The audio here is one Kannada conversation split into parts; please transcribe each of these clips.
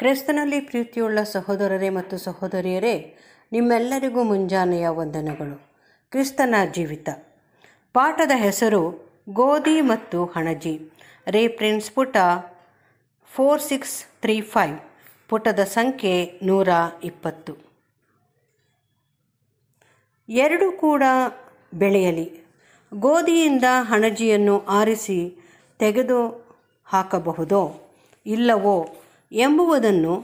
ಕ್ರಿಸ್ತನಲ್ಲಿ ಪ್ರೀತಿಯುಳ್ಳ ಸಹೋದರರೇ ಮತ್ತು ಸಹೋದರಿಯರೇ ನಿಮ್ಮೆಲ್ಲರಿಗೂ ಮುಂಜಾನೆಯ ವಂದನೆಗಳು ಕ್ರಿಸ್ತನ ಜೀವಿತ ಪಾಠದ ಹೆಸರು ಗೋಧಿ ಮತ್ತು ಹಣಜಿ ರೇಪ್ರಿನ್ಸ್ ಪುಟ ಫೋರ್ ಸಿಕ್ಸ್ ತ್ರೀ ಫೈವ್ ಪುಟದ ಸಂಖ್ಯೆ ನೂರ ಇಪ್ಪತ್ತು ಎರಡು ಕೂಡ ಬೆಳೆಯಲಿ ಗೋಧಿಯಿಂದ ಹಣಜಿಯನ್ನು ಆರಿಸಿ ತೆಗೆದು ಹಾಕಬಹುದೋ ಇಲ್ಲವೋ ಎಂಬುವುದನ್ನು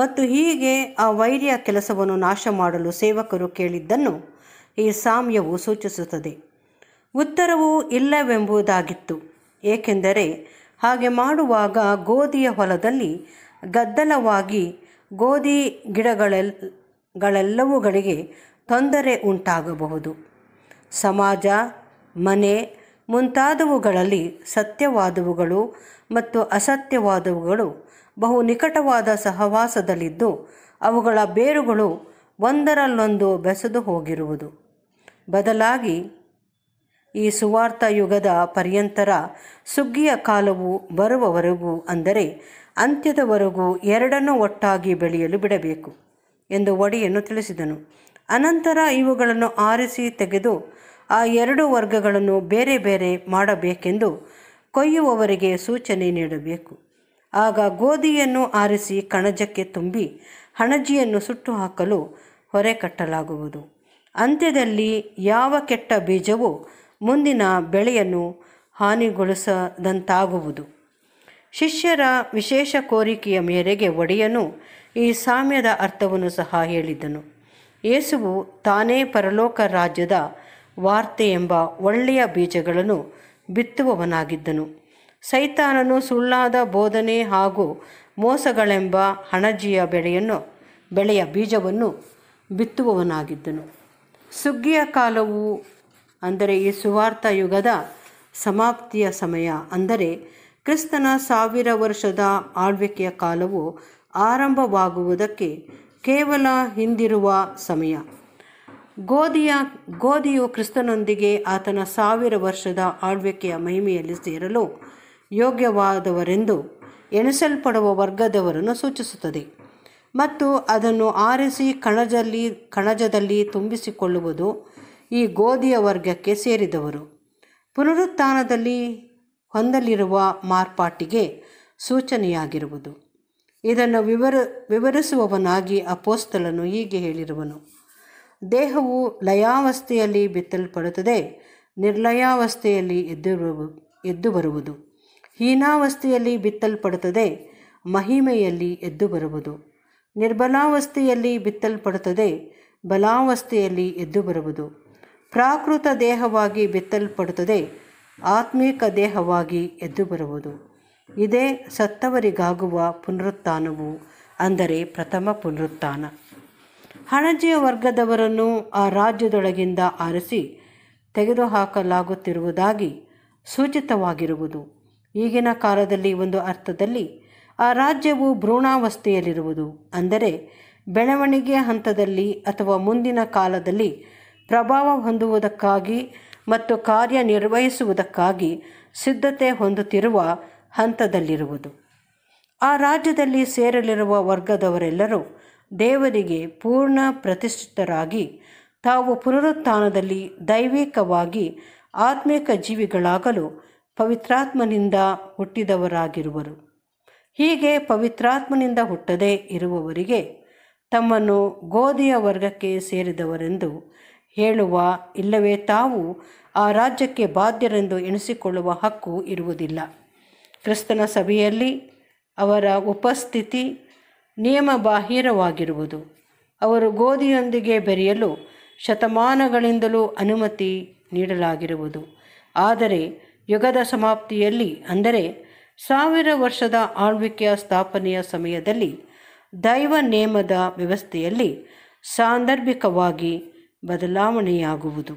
ಮತ್ತು ಹೀಗೆ ಆ ವೈರ್ಯ ಕೆಲಸವನ್ನು ನಾಶ ಮಾಡಲು ಸೇವಕರು ಕೇಳಿದ್ದನ್ನು ಈ ಸಾಮ್ಯವು ಸೂಚಿಸುತ್ತದೆ ಉತ್ತರವು ಇಲ್ಲವೆಂಬುದಾಗಿತ್ತು ಏಕೆಂದರೆ ಹಾಗೆ ಮಾಡುವಾಗ ಗೋಧಿಯ ಹೊಲದಲ್ಲಿ ಗದ್ದಲವಾಗಿ ಗೋಧಿ ಗಿಡಗಳೆಲ್ಲವುಗಳಿಗೆ ತೊಂದರೆ ಉಂಟಾಗಬಹುದು ಸಮಾಜ ಮನೆ ಮುಂತಾದವುಗಳಲ್ಲಿ ಸತ್ಯವಾದವುಗಳು ಮತ್ತು ಅಸತ್ಯವಾದವುಗಳು ಬಹು ನಿಕಟವಾದ ಸಹವಾಸದಲ್ಲಿದ್ದು ಅವುಗಳ ಬೇರುಗಳು ಒಂದರಲ್ಲೊಂದು ಬೆಸೆದು ಹೋಗಿರುವುದು ಬದಲಾಗಿ ಈ ಸುವಾರ್ಥ ಯುಗದ ಪರ್ಯಂತರ ಸುಗ್ಗಿಯ ಕಾಲವು ಬರುವವರೆಗೂ ಅಂದರೆ ಅಂತ್ಯದವರೆಗೂ ಎರಡನ್ನೂ ಒಟ್ಟಾಗಿ ಬೆಳೆಯಲು ಬಿಡಬೇಕು ಎಂದು ಒಡೆಯನ್ನು ತಿಳಿಸಿದನು ಅನಂತರ ಇವುಗಳನ್ನು ಆರಿಸಿ ತೆಗೆದು ಆ ಎರಡು ವರ್ಗಗಳನ್ನು ಬೇರೆ ಬೇರೆ ಮಾಡಬೇಕೆಂದು ಕೊಯ್ಯುವವರಿಗೆ ಸೂಚನೆ ನೀಡಬೇಕು ಆಗ ಗೋಧಿಯನ್ನು ಆರಿಸಿ ಕಣಜಕ್ಕೆ ತುಂಬಿ ಹಣಜಿಯನ್ನು ಸುಟ್ಟು ಹಾಕಲು ಹೊರೆ ಕಟ್ಟಲಾಗುವುದು ಅಂತ್ಯದಲ್ಲಿ ಯಾವ ಕೆಟ್ಟ ಬೀಜವು ಮುಂದಿನ ಬೆಳೆಯನ್ನು ಹಾನಿಗೊಳಿಸದಂತಾಗುವುದು ಶಿಷ್ಯರ ವಿಶೇಷ ಕೋರಿಕೆಯ ಮೇರೆಗೆ ಒಡೆಯನು ಈ ಸಾಮ್ಯದ ಅರ್ಥವನ್ನು ಸಹ ಹೇಳಿದ್ದನು ಯೇಸುವು ತಾನೇ ಪರಲೋಕ ರಾಜ್ಯದ ವಾರ್ತೆ ಎಂಬ ಒಳ್ಳೆಯ ಬೀಜಗಳನ್ನು ಬಿತ್ತುವವನಾಗಿದ್ದನು ಸೈತಾನನು ಸುಳ್ಳಾದ ಬೋಧನೆ ಹಾಗೂ ಮೋಸಗಳೆಂಬ ಹಣಜಿಯ ಬೆಳೆಯನ್ನು ಬೆಳೆಯ ಬೀಜವನ್ನು ಬಿತ್ತುವವನಾಗಿದ್ದನು ಸುಗ್ಗಿಯ ಕಾಲವು ಅಂದರೆ ಈ ಸುವಾರ್ಥ ಯುಗದ ಸಮಾಪ್ತಿಯ ಸಮಯ ಅಂದರೆ ಕ್ರಿಸ್ತನ ಸಾವಿರ ವರ್ಷದ ಆಳ್ವಿಕೆಯ ಕಾಲವು ಆರಂಭವಾಗುವುದಕ್ಕೆ ಕೇವಲ ಹಿಂದಿರುವ ಸಮಯ ಗೋಧಿಯ ಗೋಧಿಯು ಕ್ರಿಸ್ತನೊಂದಿಗೆ ಆತನ ಸಾವಿರ ವರ್ಷದ ಆಳ್ವಿಕೆಯ ಮಹಿಮೆಯಲ್ಲಿ ಸೇರಲು ಯೋಗ್ಯವಾದವರೆಂದು ಎಣಿಸಲ್ಪಡುವ ವರ್ಗದವರನ್ನು ಸೂಚಿಸುತ್ತದೆ ಮತ್ತು ಅದನ್ನು ಆರಿಸಿ ಕಣಜಲ್ಲಿ ಕಣಜದಲ್ಲಿ ತುಂಬಿಸಿಕೊಳ್ಳುವುದು ಈ ಗೋಧಿಯ ವರ್ಗಕ್ಕೆ ಸೇರಿದವರು ಪುನರುತ್ಥಾನದಲ್ಲಿ ಹೊಂದಲಿರುವ ಮಾರ್ಪಾಟಿಗೆ ಸೂಚನೆಯಾಗಿರುವುದು ಇದನ್ನು ವಿವರ ವಿವರಿಸುವವನಾಗಿ ಅಪೋಸ್ತಲನು ಹೀಗೆ ಹೇಳಿರುವನು ದೇಹವು ಲಯಾವಸ್ಥೆಯಲ್ಲಿ ಬಿತ್ತಲ್ಪಡುತ್ತದೆ ನಿರ್ಲಯಾವಸ್ಥೆಯಲ್ಲಿ ಎದ್ದು ಎದ್ದು ಬರುವುದು ಹೀನಾವಸ್ಥೆಯಲ್ಲಿ ಬಿತ್ತಲ್ಪಡುತ್ತದೆ ಮಹಿಮೆಯಲ್ಲಿ ಎದ್ದು ಬರುವುದು ನಿರ್ಬಲಾವಸ್ಥೆಯಲ್ಲಿ ಬಿತ್ತಲ್ಪಡುತ್ತದೆ ಬಲಾವಸ್ಥೆಯಲ್ಲಿ ಎದ್ದು ಬರುವುದು ಪ್ರಾಕೃತ ದೇಹವಾಗಿ ಬಿತ್ತಲ್ಪಡುತ್ತದೆ ಆತ್ಮೀಕ ದೇಹವಾಗಿ ಎದ್ದು ಬರುವುದು ಇದೇ ಸತ್ತವರಿಗಾಗುವ ಪುನರುತ್ಥಾನವು ಅಂದರೆ ಪ್ರಥಮ ಪುನರುತ್ಥಾನ ಹಣಜಿಯ ವರ್ಗದವರನ್ನು ಆ ರಾಜ್ಯದೊಳಗಿಂದ ಆರಿಸಿ ತೆಗೆದುಹಾಕಲಾಗುತ್ತಿರುವುದಾಗಿ ಸೂಚಿತವಾಗಿರುವುದು ಈಗಿನ ಕಾಲದಲ್ಲಿ ಒಂದು ಅರ್ಥದಲ್ಲಿ ಆ ರಾಜ್ಯವು ಭ್ರೂಣಾವಸ್ಥೆಯಲ್ಲಿರುವುದು ಅಂದರೆ ಬೆಳವಣಿಗೆ ಹಂತದಲ್ಲಿ ಅಥವಾ ಮುಂದಿನ ಕಾಲದಲ್ಲಿ ಪ್ರಭಾವ ಹೊಂದುವುದಕ್ಕಾಗಿ ಮತ್ತು ಕಾರ್ಯನಿರ್ವಹಿಸುವುದಕ್ಕಾಗಿ ಸಿದ್ಧತೆ ಹೊಂದುತ್ತಿರುವ ಹಂತದಲ್ಲಿರುವುದು ಆ ರಾಜ್ಯದಲ್ಲಿ ಸೇರಲಿರುವ ವರ್ಗದವರೆಲ್ಲರೂ ದೇವರಿಗೆ ಪೂರ್ಣ ಪ್ರತಿಷ್ಠಿತರಾಗಿ ತಾವು ಪುನರುತ್ಥಾನದಲ್ಲಿ ದೈವಿಕವಾಗಿ ಆತ್ಮಿಕ ಜೀವಿಗಳಾಗಲು ಪವಿತ್ರಾತ್ಮನಿಂದ ಹುಟ್ಟಿದವರಾಗಿರುವರು ಹೀಗೆ ಪವಿತ್ರಾತ್ಮನಿಂದ ಹುಟ್ಟದೇ ಇರುವವರಿಗೆ ತಮ್ಮನ್ನು ಗೋಧಿಯ ವರ್ಗಕ್ಕೆ ಸೇರಿದವರೆಂದು ಹೇಳುವ ಇಲ್ಲವೇ ತಾವು ಆ ರಾಜ್ಯಕ್ಕೆ ಬಾಧ್ಯರೆಂದು ಎಣಿಸಿಕೊಳ್ಳುವ ಹಕ್ಕು ಇರುವುದಿಲ್ಲ ಕ್ರಿಸ್ತನ ಸಭೆಯಲ್ಲಿ ಅವರ ಉಪಸ್ಥಿತಿ ನಿಯಮಬಾಹಿರವಾಗಿರುವುದು ಅವರು ಗೋಧಿಯೊಂದಿಗೆ ಬೆರೆಯಲು ಶತಮಾನಗಳಿಂದಲೂ ಅನುಮತಿ ನೀಡಲಾಗಿರುವುದು ಆದರೆ ಯುಗದ ಸಮಾಪ್ತಿಯಲ್ಲಿ ಅಂದರೆ ಸಾವಿರ ವರ್ಷದ ಆಳ್ವಿಕೆಯ ಸ್ಥಾಪನೆಯ ಸಮಯದಲ್ಲಿ ದೈವ ನೇಮದ ವ್ಯವಸ್ಥೆಯಲ್ಲಿ ಸಾಂದರ್ಭಿಕವಾಗಿ ಬದಲಾವಣೆಯಾಗುವುದು